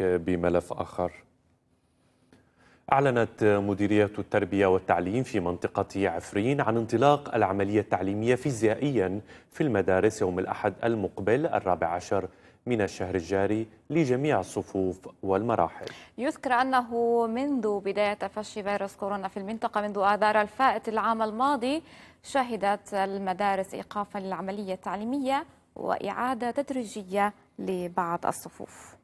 بملف آخر أعلنت مديرية التربية والتعليم في منطقة عفرين عن انطلاق العملية التعليمية فيزيائيا في المدارس يوم الأحد المقبل الرابع عشر من الشهر الجاري لجميع الصفوف والمراحل يذكر أنه منذ بداية تفشي فيروس كورونا في المنطقة منذ آذار الفائت العام الماضي شهدت المدارس إيقافا للعملية التعليمية وإعادة تدريجية لبعض الصفوف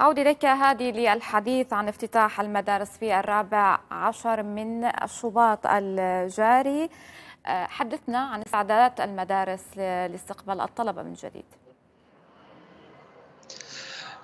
أعود إليك هذه للحديث عن افتتاح المدارس في الرابع عشر من الشباط الجاري آه، حدثنا عن استعدادات المدارس لاستقبال الطلبة من جديد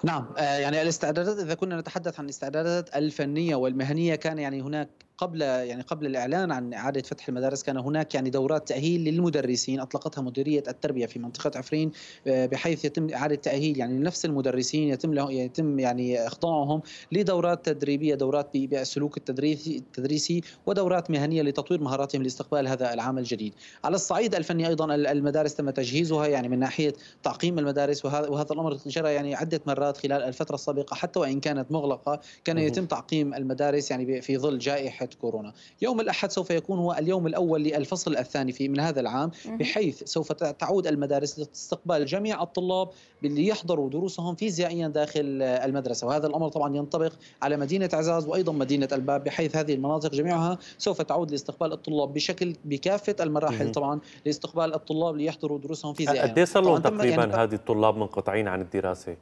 نعم آه، يعني الاستعدادات اذا كنا نتحدث عن الاستعدادات الفنيه والمهنيه كان يعني هناك قبل يعني قبل الاعلان عن اعاده فتح المدارس كان هناك يعني دورات تاهيل للمدرسين اطلقتها مديريه التربيه في منطقه عفرين آه، بحيث يتم اعاده تاهيل يعني نفس المدرسين يتم له يتم يعني اخضاعهم لدورات تدريبيه دورات بالسلوك التدريسي التدريسي ودورات مهنيه لتطوير مهاراتهم لاستقبال هذا العام الجديد على الصعيد الفني ايضا المدارس تم تجهيزها يعني من ناحيه تعقيم المدارس وهذا وهذا الامر جرى يعني عده مرات خلال الفتره السابقه حتى وان كانت مغلقه كان يتم تعقيم المدارس يعني في ظل جائحه جائحة كورونا يوم الأحد سوف يكون هو اليوم الأول للفصل الثاني في من هذا العام بحيث سوف تعود المدارس لاستقبال جميع الطلاب ليحضروا دروسهم فيزيائيا داخل المدرسة وهذا الأمر طبعا ينطبق على مدينة عزاز وأيضا مدينة الباب بحيث هذه المناطق جميعها سوف تعود لاستقبال الطلاب بشكل بكافة المراحل طبعا لاستقبال الطلاب ليحضروا دروسهم فيزيائيا قد صار لهم يعني تقريبا يعني هذه الطلاب منقطعين عن الدراسة؟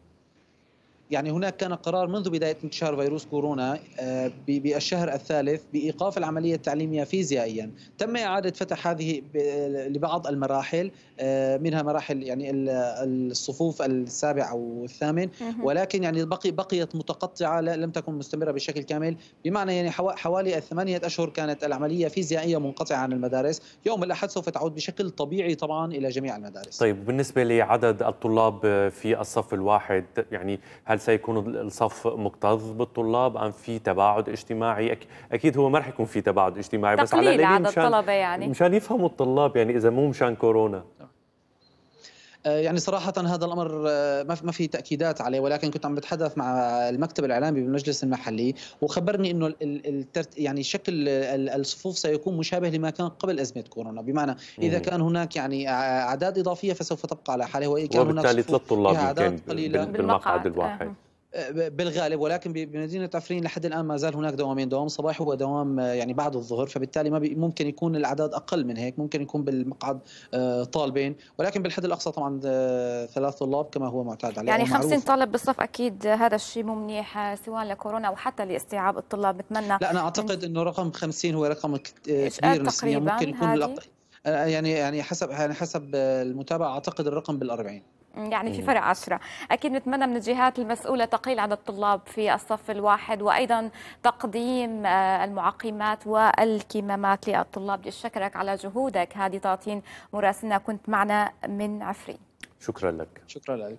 يعني هناك كان قرار منذ بداية انتشار فيروس كورونا آه، بالشهر الثالث بإيقاف العملية التعليمية فيزيائيا تم إعادة فتح هذه لبعض المراحل آه، منها مراحل يعني الصفوف السابع أو الثامن ولكن يعني بقي بقيت متقطعة لم تكن مستمرة بشكل كامل بمعنى يعني حوالي الثمانية أشهر كانت العملية فيزيائية منقطعة عن المدارس يوم الأحد سوف تعود بشكل طبيعي طبعا إلى جميع المدارس طيب بالنسبة لعدد الطلاب في الصف الواحد يعني هل هل سيكون الصف مكتظ بالطلاب ام في تباعد اجتماعي اكيد هو ما رح يكون في تباعد اجتماعي بس على عدد مشان, يعني مشان يفهموا الطلاب يعني اذا مو مشان كورونا آه، يعني صراحة هذا الأمر آه، ما في تأكيدات عليه ولكن كنت عم بتحدث مع المكتب الإعلامي بالمجلس المحلي وخبرني أنه الترت يعني شكل الصفوف سيكون مشابه لما كان قبل أزمة كورونا بمعنى إذا كان هناك يعني أعداد إضافية فسوف تبقى على حاله وإن كان هناك صفوف ثلاث طلاب يمكن بالمقعد الواحد آه. بالغالب ولكن بمدينه عفرين لحد الان ما زال هناك دوامين دوام صباحي ودوام آه، يعني بعد الظهر فبالتالي ما ممكن يكون الاعداد اقل من هيك ممكن يكون بالمقعد آه، طالبين ولكن بالحد الاقصى طبعا آه، ثلاث طلاب كما هو معتاد عليه يعني 50 طالب بالصف اكيد هذا الشيء مو منيح سواء لكورونا او حتى لاستيعاب الطلاب بتمنى لا انا اعتقد انه رقم 50 هو رقم كبير نسبيا ممكن يكون يعني يعني حسب يعني حسب المتابعه اعتقد الرقم بال 40 يعني في إيه. فرق عشرة اكيد نتمنى من الجهات المسؤوله تقليل عدد الطلاب في الصف الواحد وايضا تقديم آه، المعقمات والكمامات للطلاب بدي اشكرك على جهودك هذه تعطين مراسلنا كنت معنا من عفرين شكرا لك شكرا لكم